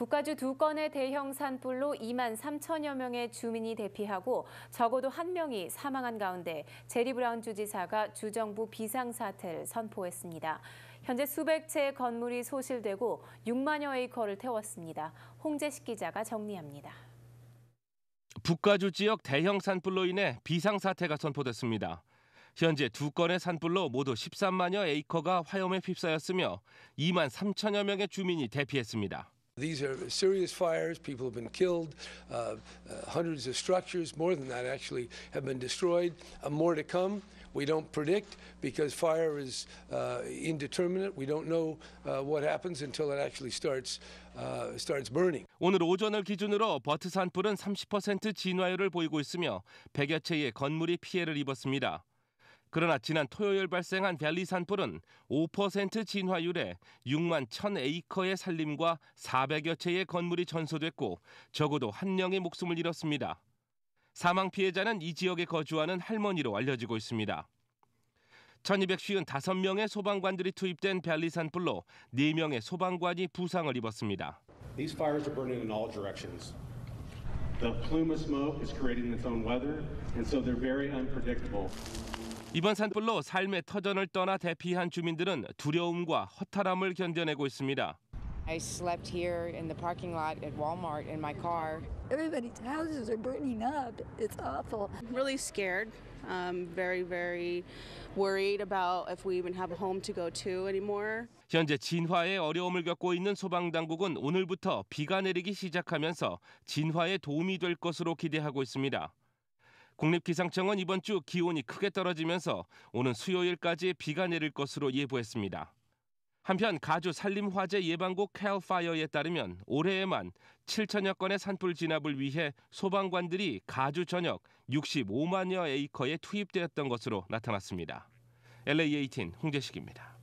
북가주 두 건의 대형 산불로 2만 3천여 명의 주민이 대피하고 적어도 한 명이 사망한 가운데 제리 브라운 주지사가 주정부 비상사태를 선포했습니다. 현재 수백 채의 건물이 소실되고 6만여 에이커를 태웠습니다. 홍재식 기자가 정리합니다. 북가주 지역 대형 산불로 인해 비상사태가 선포됐습니다. 현재 두 건의 산불로 모두 13만여 에이커가 화염에 휩싸였으며 2만 3천여 명의 주민이 대피했습니다. These are serious fires. People have been killed. Uh, uh, hundreds of structures, more than that actually, have been destroyed. Uh, more to come. We don't predict because fire is uh, indeterminate. We don't know uh, what happens until it actually starts, uh, starts burning. 오늘 오전을 기준으로 버트 산불은 30% 진화율을 보이고 있으며 100여 채의 건물이 피해를 입었습니다. 그러나 지난 토요일 발생한 벨리 산불은 5% 진화율에 6만 1000에이커의 산림과 400여 채의 건물이 전소됐고 적어도 한 명의 목숨을 잃었습니다. 사망 피해자는 이 지역에 거주하는 할머니로 알려지고 있습니다. 1255명의 소방관들이 투입된 벨리 산불로 4명의 소방관이 부상을 입었습니다. These fires are burning in all directions. The plume of smoke is creating its own weather and so they're very unpredictable. 이번 산불로 삶의 터전을 떠나 대피한 주민들은 두려움과 허탈함을 견뎌내고 있습니다. I slept here in the parking lot at Walmart in my car. Everybody's houses are burning up. It's awful. I'm really scared. Um, very, very worried about if we even have a home to go to anymore. 현재 진화에 어려움을 겪고 있는 소방당국은 오늘부터 비가 내리기 시작하면서 진화에 도움이 될 것으로 기대하고 있습니다. 국립기상청은 이번 주 기온이 크게 떨어지면서 오는 수요일까지 비가 내릴 것으로 예보했습니다. 한편 가주 산림화재 예방국 캘파이어에 따르면 올해에만 7천여 건의 산불 진압을 위해 소방관들이 가주 전역 65만여 에이커에 투입되었던 것으로 나타났습니다. LA18 홍재식입니다.